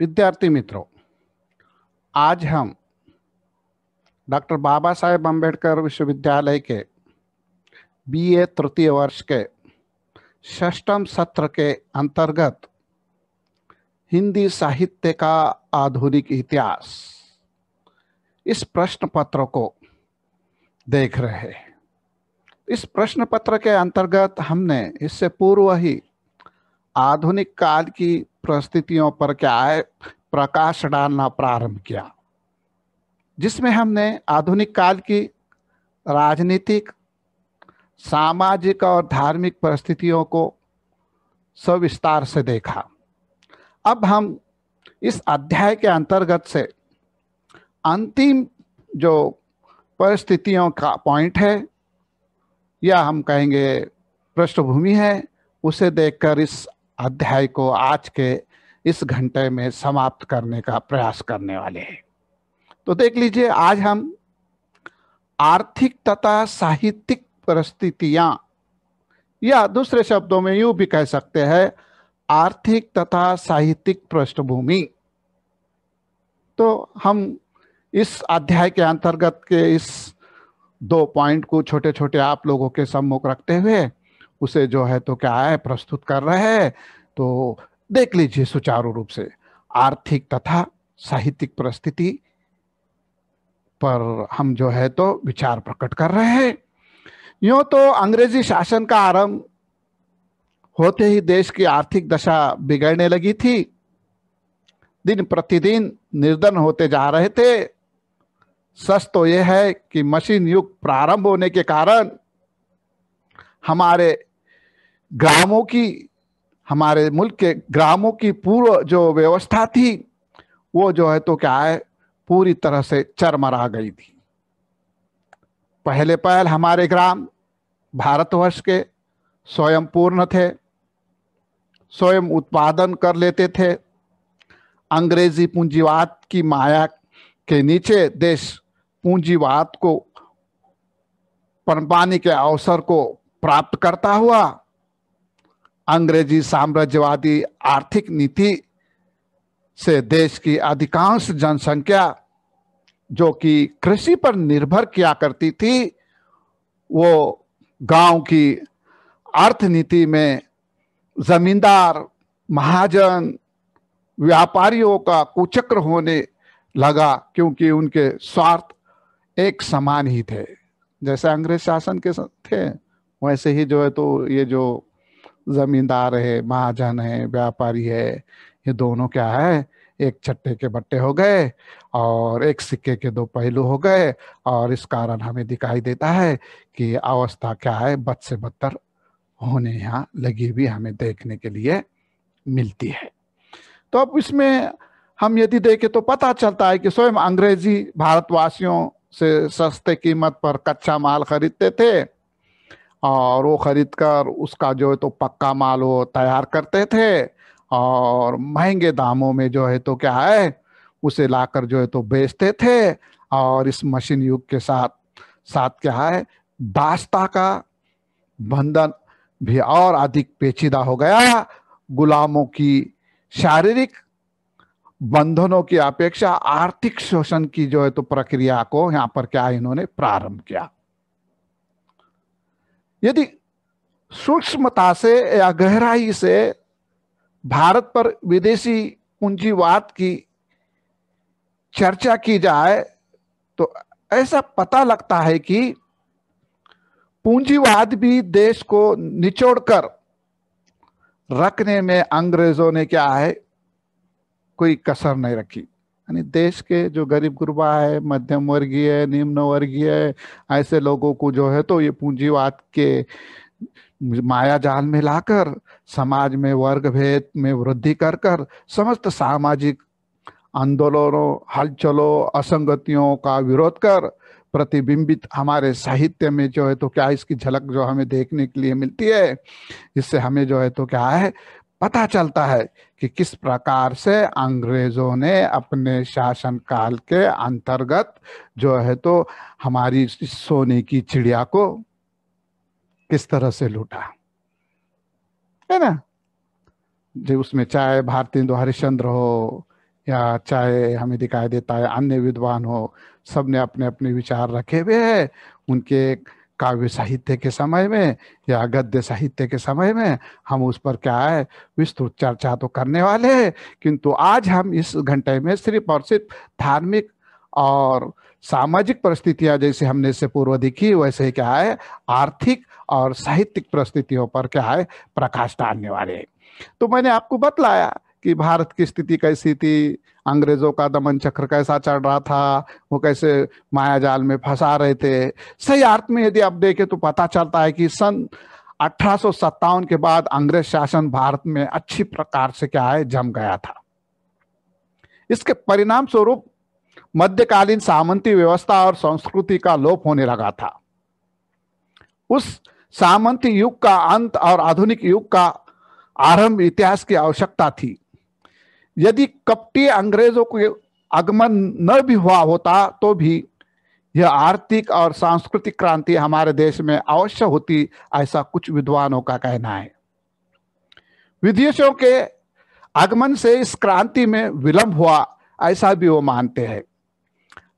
विद्यार्थी मित्रों आज हम डॉक्टर बाबा साहेब अम्बेडकर विश्वविद्यालय के बीए तृतीय वर्ष के षष्टम सत्र के अंतर्गत हिंदी साहित्य का आधुनिक इतिहास इस प्रश्न पत्र को देख रहे हैं इस प्रश्न पत्र के अंतर्गत हमने इससे पूर्व ही आधुनिक काल की परिस्थितियों पर क्या है प्रकाश डालना प्रारंभ किया जिसमें हमने आधुनिक काल की राजनीतिक सामाजिक और धार्मिक परिस्थितियों को सविस्तार से देखा अब हम इस अध्याय के अंतर्गत से अंतिम जो परिस्थितियों का पॉइंट है या हम कहेंगे पृष्ठभूमि है उसे देखकर इस अध्याय को आज के इस घंटे में समाप्त करने का प्रयास करने वाले हैं तो देख लीजिए आज हम आर्थिक तथा साहित्यिक परिस्थितियां या दूसरे शब्दों में यू भी कह सकते हैं आर्थिक तथा साहित्यिक पृष्ठभूमि तो हम इस अध्याय के अंतर्गत के इस दो पॉइंट को छोटे छोटे आप लोगों के सम्मुख रखते हुए उसे जो है तो क्या है प्रस्तुत कर रहे हैं तो देख लीजिए सुचारू रूप से आर्थिक तथा साहित्यिक परिस्थिति पर हम जो है तो विचार प्रकट कर रहे हैं यो तो अंग्रेजी शासन का आरंभ होते ही देश की आर्थिक दशा बिगड़ने लगी थी दिन प्रतिदिन निर्धन होते जा रहे थे सच तो यह है कि मशीन युग प्रारंभ होने के कारण हमारे ग्रामों की हमारे मुल्क के ग्रामों की पूर्व जो व्यवस्था थी वो जो है तो क्या है पूरी तरह से चरमरा गई थी पहले पहल हमारे ग्राम भारतवर्ष के स्वयं पूर्ण थे स्वयं उत्पादन कर लेते थे अंग्रेजी पूंजीवाद की माया के नीचे देश पूंजीवाद को पनपाने के अवसर को प्राप्त करता हुआ अंग्रेजी साम्राज्यवादी आर्थिक नीति से देश की अधिकांश जनसंख्या जो कि कृषि पर निर्भर किया करती थी वो गांव की अर्थनीति में जमींदार महाजन व्यापारियों का कुचक्र होने लगा क्योंकि उनके स्वार्थ एक समान ही थे जैसे अंग्रेज शासन के थे वैसे ही जो है तो ये जो जमींदार है महाजन है व्यापारी है ये दोनों क्या है एक छट्टे के बट्टे हो गए और एक सिक्के के दो पहलू हो गए और इस कारण हमें दिखाई देता है कि अवस्था क्या है बद से बदतर होने यहाँ लगी हुई हमें देखने के लिए मिलती है तो अब इसमें हम यदि देखें तो पता चलता है कि स्वयं अंग्रेजी भारतवासियों से सस्ते कीमत पर कच्चा माल खरीदते थे और वो खरीद कर उसका जो है तो पक्का माल वो तैयार करते थे और महंगे दामों में जो है तो क्या है उसे लाकर जो है तो बेचते थे और इस मशीन युग के साथ साथ क्या है दास्ता का बंधन भी और अधिक पेचीदा हो गया गुलामों की शारीरिक बंधनों की अपेक्षा आर्थिक शोषण की जो है तो प्रक्रिया को यहाँ पर क्या इन्होंने प्रारंभ किया यदि सूक्ष्मता से या गहराई से भारत पर विदेशी पूंजीवाद की चर्चा की जाए तो ऐसा पता लगता है कि पूंजीवाद भी देश को निचोड़कर रखने में अंग्रेजों ने क्या है कोई कसर नहीं रखी यानी देश के जो गरीब गुरबा है मध्यम वर्गीय है निम्न वर्गीय है ऐसे लोगों को जो है तो ये पूंजीवाद के माया जाल में लाकर समाज में वर्ग भेद में वृद्धि कर कर समस्त सामाजिक आंदोलनों हलचलों असंगतियों का विरोध कर प्रतिबिंबित हमारे साहित्य में जो है तो क्या इसकी झलक जो हमें देखने के लिए मिलती है इससे हमें जो है तो क्या है पता चलता है कि किस प्रकार से अंग्रेजों ने अपने शासन काल के अंतर्गत जो है तो हमारी सोने की चिड़िया को किस तरह से लूटा है ना जो उसमें चाहे भारतीय तो हरिश्चंद्र हो या चाहे हमें दिखाई देता है अन्य विद्वान हो सब ने अपने अपने विचार रखे हुए हैं उनके एक काव्य साहित्य के समय में या गद्य साहित्य के समय में हम उस पर क्या है विस्तृत चर्चा तो करने वाले हैं किंतु आज हम इस घंटे में सिर्फ और सिर्फ धार्मिक और सामाजिक परिस्थितियां जैसे हमने इससे पूर्व देखी वैसे ही क्या है आर्थिक और साहित्यिक परिस्थितियों पर क्या है प्रकाश डालने वाले तो मैंने आपको बतलाया कि भारत की स्थिति कैसी थी अंग्रेजों का दमन चक्र कैसा चढ़ रहा था वो कैसे मायाजाल में फंसा रहे थे सही अर्थ में यदि आप देखें तो पता चलता है कि सन अठारह के बाद अंग्रेज शासन भारत में अच्छी प्रकार से क्या है जम गया था इसके परिणाम स्वरूप मध्यकालीन सामंती व्यवस्था और संस्कृति का लोप होने लगा था उस सामंती युग का अंत और आधुनिक युग का आरंभ इतिहास की आवश्यकता थी यदि कपटी अंग्रेजों के आगमन न भी हुआ होता तो भी यह आर्थिक और सांस्कृतिक क्रांति हमारे देश में अवश्य होती ऐसा कुछ विद्वानों का कहना है विदेशों के आगमन से इस क्रांति में विलंब हुआ ऐसा भी वो मानते हैं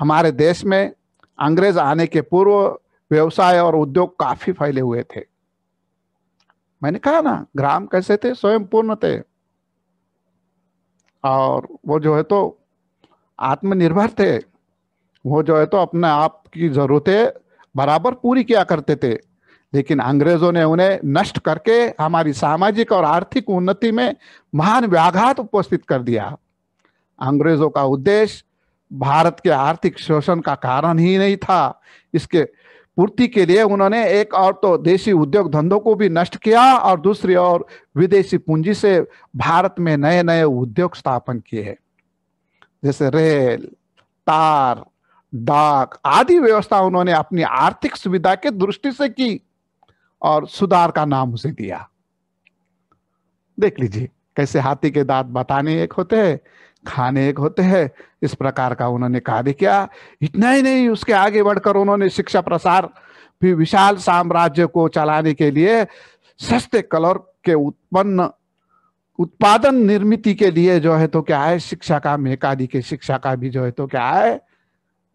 हमारे देश में अंग्रेज आने के पूर्व व्यवसाय और उद्योग काफी फैले हुए थे मैंने कहा ना ग्राम कैसे थे स्वयं पूर्ण थे और वो जो है तो आत्मनिर्भर थे वो जो है तो अपने आप की ज़रूरतें बराबर पूरी किया करते थे लेकिन अंग्रेजों ने उन्हें नष्ट करके हमारी सामाजिक और आर्थिक उन्नति में महान व्याघात उपस्थित कर दिया अंग्रेजों का उद्देश्य भारत के आर्थिक शोषण का कारण ही नहीं था इसके पूर्ति के लिए उन्होंने एक और तो देशी उद्योग धंधों को भी नष्ट किया और दूसरी और विदेशी पूंजी से भारत में नए नए उद्योग स्थापन किए हैं जैसे रेल तार डाक आदि व्यवस्था उन्होंने अपनी आर्थिक सुविधा के दृष्टि से की और सुधार का नाम उसे दिया देख लीजिए कैसे हाथी के दांत बताने एक होते हैं खाने एक होते हैं इस प्रकार का उन्होंने कार्य किया इतना ही नहीं उसके आगे बढ़कर उन्होंने शिक्षा प्रसार भी विशाल साम्राज्य को चलाने के लिए सस्ते कलर के उत्पन्न उत्पादन निर्मिति के लिए जो है तो क्या है शिक्षा का मेकादी के शिक्षा का भी जो है तो क्या है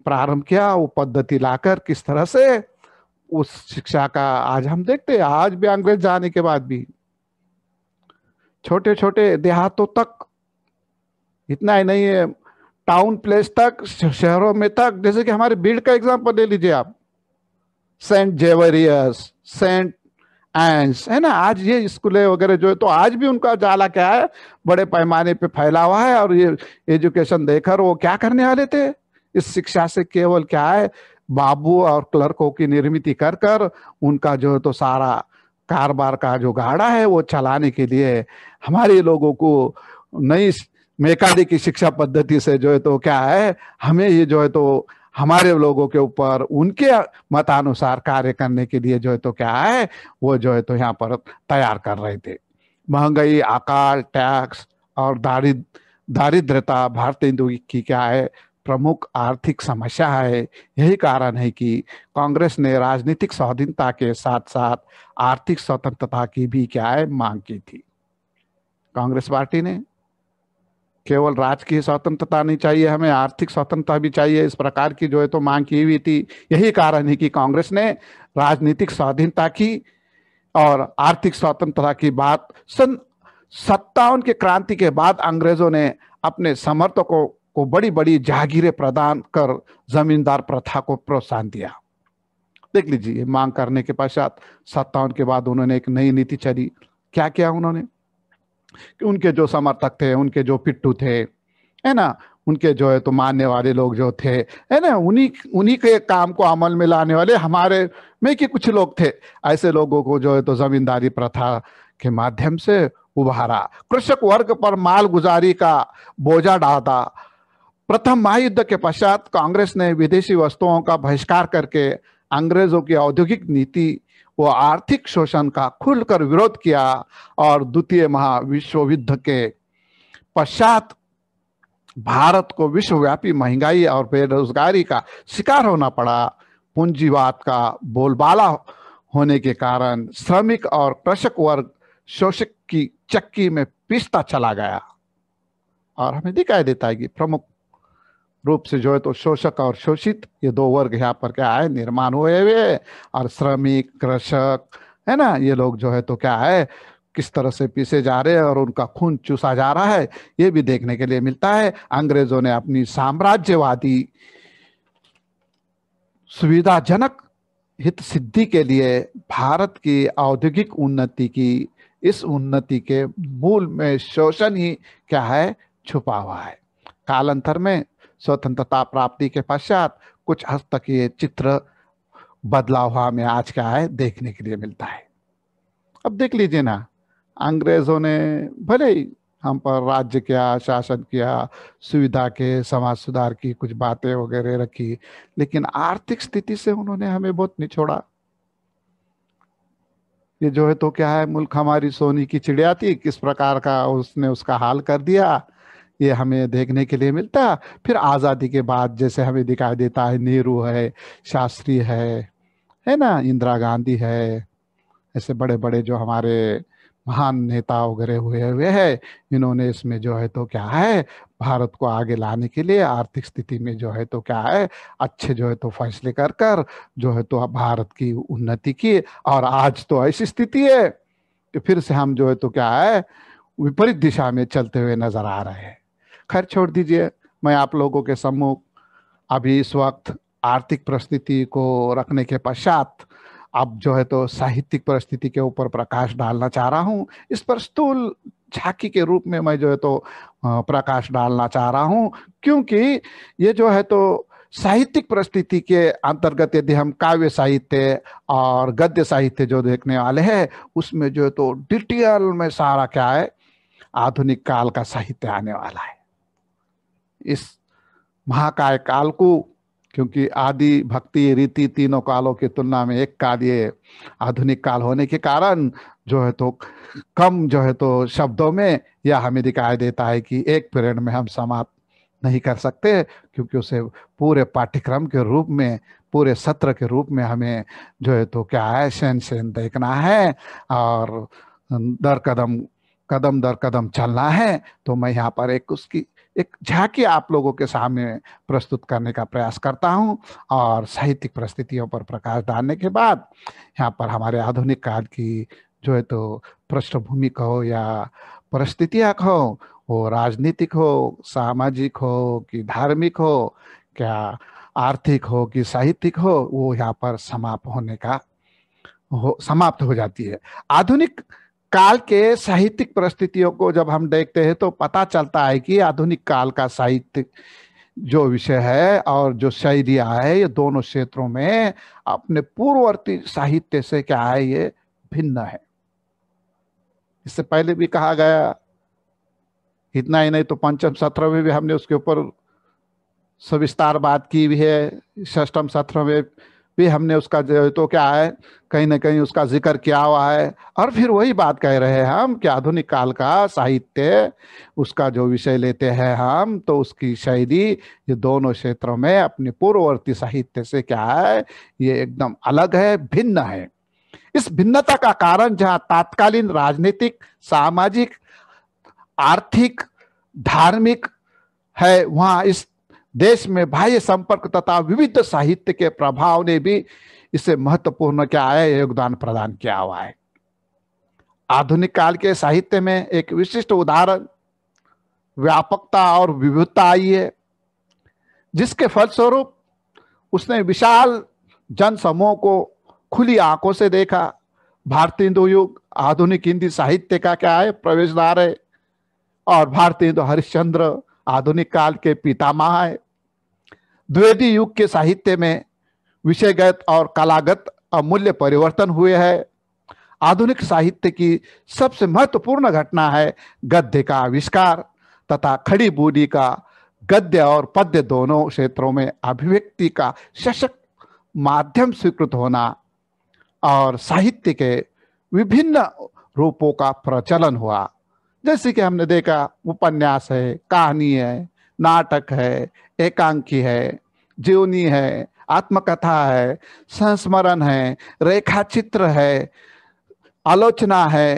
प्रारंभ किया वो पद्धति लाकर किस तरह से उस शिक्षा का आज हम देखते हैं आज भी अंग्रेज जाने के बाद भी छोटे छोटे देहातों तक इतना ही नहीं है टाउन प्लेस तक शहरों में तक जैसे कि हमारे भीड़ का एग्जाम्पल ले लीजिए आप सेंट जेवरियस सेंट एंस है ना आज ये स्कूलें वगैरह जो है तो आज भी उनका जाला क्या है बड़े पैमाने पे फैला हुआ है और ये एजुकेशन देकर वो क्या करने वाले थे इस शिक्षा से केवल क्या है बाबू और क्लर्कों की निर्मित कर कर उनका जो है तो सारा कारोबार का जो गाड़ा है वो चलाने के लिए हमारे लोगों को नई मेकादी की शिक्षा पद्धति से जो है तो क्या है हमें ये जो है तो हमारे लोगों के ऊपर उनके मतानुसार कार्य करने के लिए जो है तो क्या है वो जो है तो यहाँ पर तैयार कर रहे थे महंगाई आकार टैक्स और दारिद्र दारिद्रता भारतीय की क्या है प्रमुख आर्थिक समस्या है यही कारण है कि कांग्रेस ने राजनीतिक स्वाधीनता के साथ साथ आर्थिक स्वतंत्रता की भी क्या है मांग की थी कांग्रेस पार्टी ने केवल राजकीय स्वतंत्रता नहीं चाहिए हमें आर्थिक स्वतंत्रता भी चाहिए इस प्रकार की जो है तो मांग की हुई थी यही कारण है कि कांग्रेस ने राजनीतिक स्वाधीनता की और आर्थिक स्वतंत्रता की बात सन सत्तावन के क्रांति के बाद अंग्रेजों ने अपने समर्थकों को बड़ी बड़ी जागीरें प्रदान कर जमींदार प्रथा को प्रोत्साहन दिया देख लीजिए मांग करने के पश्चात सत्तावन के बाद उन्होंने एक नई नीति चली क्या किया उन्होंने उनके जो समर्थक थे उनके जो पिट्टू थे है ना उनके जो है तो मानने वाले लोग जो थे है ना उन्हीं उन्हीं के काम को अमल में लाने वाले हमारे में के कुछ लोग थे ऐसे लोगों को जो है तो जमींदारी प्रथा के माध्यम से उभारा कृषक वर्ग पर माल गुजारी का बोझा डालता प्रथम महायुद्ध के पश्चात कांग्रेस ने विदेशी वस्तुओं का बहिष्कार करके अंग्रेजों की औद्योगिक नीति वो आर्थिक शोषण का खुलकर विरोध किया और द्वितीय विश्व युद्ध के पश्चात भारत को विश्वव्यापी महंगाई और बेरोजगारी का शिकार होना पड़ा पूंजीवाद का बोलबाला होने के कारण श्रमिक और कृषक वर्ग शोषक की चक्की में पिसता चला गया और हमें दिखाई देता है कि प्रमुख रूप से जो है तो शोषक और शोषित ये दो वर्ग यहाँ पर क्या है निर्माण हुए हुए और श्रमिक कृषक है ना ये लोग जो है तो क्या है किस तरह से पीसे जा रहे हैं और उनका खून चूसा जा रहा है ये भी देखने के लिए मिलता है अंग्रेजों ने अपनी साम्राज्यवादी सुविधाजनक हित सिद्धि के लिए भारत की औद्योगिक उन्नति की इस उन्नति के मूल में शोषण ही क्या है छुपा हुआ है कालांतर में स्वतंत्रता प्राप्ति के पश्चात कुछ हद तक ये चित्र बदलाव हुआ में आज क्या है देखने के लिए मिलता है अब देख लीजिए ना अंग्रेजों ने भले ही हम पर राज्य किया शासन किया सुविधा के समाज सुधार की कुछ बातें वगैरह रखी लेकिन आर्थिक स्थिति से उन्होंने हमें बहुत निछोड़ा ये जो है तो क्या है मुल्क हमारी सोनी की चिड़िया थी किस प्रकार का उसने उसका हाल कर दिया ये हमें देखने के लिए मिलता है फिर आज़ादी के बाद जैसे हमें दिखाई देता है नेहरू है शास्त्री है है ना इंदिरा गांधी है ऐसे बड़े बड़े जो हमारे महान नेता वगैरह हुए हुए हैं इन्होंने इसमें जो है तो क्या है भारत को आगे लाने के लिए आर्थिक स्थिति में जो है तो क्या है अच्छे जो है तो फैसले कर कर जो है तो भारत की उन्नति की और आज तो ऐसी स्थिति है कि फिर से हम जो है तो क्या है विपरीत दिशा में चलते हुए नजर आ रहे हैं खैर छोड़ दीजिए मैं आप लोगों के सम्मुख अभी इस वक्त आर्थिक परिस्थिति को रखने के पश्चात अब जो है तो साहित्यिक परिस्थिति के ऊपर प्रकाश डालना चाह रहा हूँ इस पर स्थूल झांकी के रूप में मैं जो है तो प्रकाश डालना चाह रहा हूँ क्योंकि ये जो है तो साहित्यिक परिस्थिति के अंतर्गत यदि हम काव्य साहित्य और गद्य साहित्य जो देखने वाले हैं उसमें जो है तो डिटेल में सारा क्या है आधुनिक काल का साहित्य आने वाला है इस महाकाय काल को क्योंकि आदि भक्ति रीति तीनों कालों की तुलना में एक काल ये आधुनिक काल होने के कारण जो है तो कम जो है तो शब्दों में यह हमें दिखाई देता है कि एक पीरियड में हम समाप्त नहीं कर सकते क्योंकि उसे पूरे पाठ्यक्रम के रूप में पूरे सत्र के रूप में हमें जो है तो क्या है शैन शैन देखना है और दर कदम कदम दर कदम चलना है तो मैं यहाँ पर एक उसकी एक झांकी आप लोगों के सामने प्रस्तुत करने का प्रयास करता हूं और साहित्यिक परिस्थितियों पर प्रकाश डालने के बाद यहाँ पर हमारे आधुनिक काल की जो है तो पृष्ठभूमि कहो या परिस्थितियाँ कहो वो राजनीतिक हो सामाजिक हो कि धार्मिक हो क्या आर्थिक हो कि साहित्यिक हो वो यहाँ पर समाप्त होने का हो समाप्त हो जाती है आधुनिक काल के साहित्यिक परिस्थितियों को जब हम देखते हैं तो पता चलता है कि आधुनिक काल का साहित्य जो विषय है और जो शैलिया है ये दोनों क्षेत्रों में अपने पूर्ववर्ती साहित्य से क्या है ये भिन्न है इससे पहले भी कहा गया इतना ही नहीं तो पंचम सत्र में भी हमने उसके ऊपर सविस्तार बात की भी है षष्टम सत्र में भी हमने उसका तो क्या है कहीं ना कहीं उसका जिक्र किया हुआ है और फिर वही बात कह रहे हैं हम कि आधुनिक काल का साहित्य उसका जो विषय लेते हैं हम तो उसकी शैली ये दोनों क्षेत्रों में अपने पूर्ववर्ती साहित्य से क्या है ये एकदम अलग है भिन्न है इस भिन्नता का कारण जहां तात्कालीन राजनीतिक सामाजिक आर्थिक धार्मिक है वहां इस देश में बाह्य संपर्क तथा विविध साहित्य के प्रभाव ने भी इसे महत्वपूर्ण क्या है योगदान प्रदान किया हुआ है आधुनिक काल के साहित्य में एक विशिष्ट उदाहरण व्यापकता और विविधता आई है जिसके फलस्वरूप उसने विशाल जन समूह को खुली आंखों से देखा भारतीय हिंदू युग आधुनिक हिंदी साहित्य का क्या है प्रवेशद्वार है और भारतीय हिंदू हरिश्चंद्र आधुनिक काल के पितामह है द्वेदी युग के साहित्य में विषयगत और कलागत अमूल्य परिवर्तन हुए है आधुनिक साहित्य की सबसे महत्वपूर्ण घटना है गद्य का आविष्कार तथा खड़ी बूढ़ी का गद्य और पद्य दोनों क्षेत्रों में अभिव्यक्ति का सशक्त माध्यम स्वीकृत होना और साहित्य के विभिन्न रूपों का प्रचलन हुआ जैसे कि हमने देखा उपन्यास है कहानी है नाटक है एकांकी है जीवनी है आत्मकथा है संस्मरण है रेखा चित्र है आलोचना है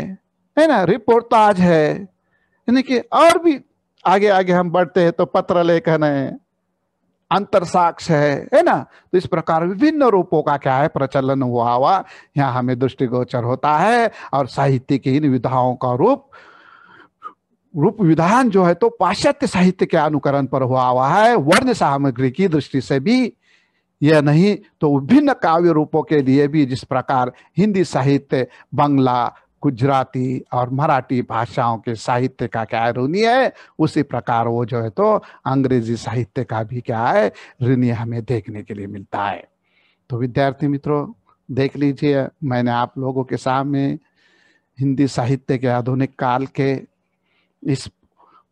है ना रिपोर्टाज है यानी कि और भी आगे आगे हम बढ़ते हैं तो पत्र लेखन है अंतर साक्ष है है ना तो इस प्रकार विभिन्न रूपों का क्या है प्रचलन हुआ हुआ यहाँ हमें दृष्टिगोचर होता है और साहित्य की इन विधाओं का रूप रूप विधान जो है तो पाश्चात्य साहित्य के अनुकरण पर हुआ हुआ है वर्ण सामग्री की दृष्टि से भी यह नहीं तो विभिन्न काव्य रूपों के लिए भी जिस प्रकार हिंदी साहित्य बंगला गुजराती और मराठी भाषाओं के साहित्य का क्या ऋणी है उसी प्रकार वो जो है तो अंग्रेजी साहित्य का भी क्या है ऋणी हमें देखने के लिए मिलता है तो विद्यार्थी मित्रों देख लीजिए मैंने आप लोगों के सामने हिंदी साहित्य के आधुनिक काल के इस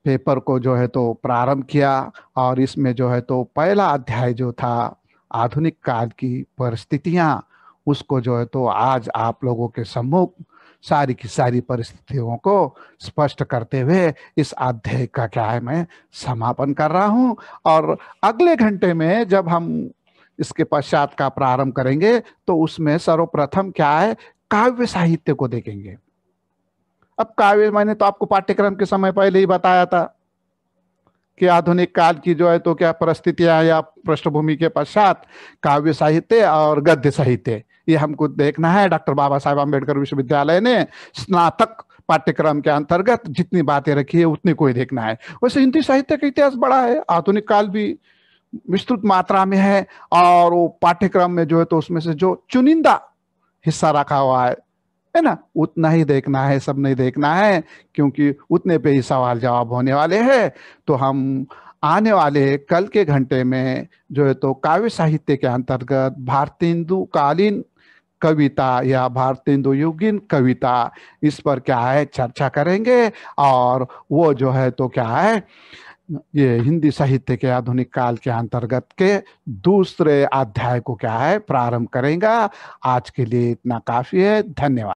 पेपर को जो है तो प्रारंभ किया और इसमें जो है तो पहला अध्याय जो था आधुनिक काल की परिस्थितियाँ उसको जो है तो आज आप लोगों के सम्मुख सारी की सारी परिस्थितियों को स्पष्ट करते हुए इस अध्याय का क्या है मैं समापन कर रहा हूँ और अगले घंटे में जब हम इसके पश्चात का प्रारंभ करेंगे तो उसमें सर्वप्रथम क्या है काव्य साहित्य को देखेंगे अब काव्य मैंने तो आपको पाठ्यक्रम के समय पहले ही बताया था कि आधुनिक काल की जो है तो क्या परिस्थितियां या पृष्ठभूमि के पश्चात काव्य साहित्य और गद्य साहित्य ये हमको देखना है डॉक्टर बाबा साहेब अम्बेडकर विश्वविद्यालय ने स्नातक पाठ्यक्रम के अंतर्गत जितनी बातें रखी है उतनी कोई देखना है वैसे हिंदी साहित्य का इतिहास बड़ा है आधुनिक काल भी विस्तृत मात्रा में है और वो पाठ्यक्रम में जो है तो उसमें से जो चुनिंदा हिस्सा रखा हुआ है है ना उतना ही देखना है सब नहीं देखना है क्योंकि उतने पे ही सवाल जवाब होने वाले हैं तो हम आने वाले कल के घंटे में जो है तो काव्य साहित्य के अंतर्गत भारतेंदु कालीन कविता या भारतेंदु युगीन कविता इस पर क्या है चर्चा करेंगे और वो जो है तो क्या है ये हिंदी साहित्य के आधुनिक काल के अंतर्गत के दूसरे अध्याय को क्या है प्रारंभ करेंगे आज के लिए इतना काफी है धन्यवाद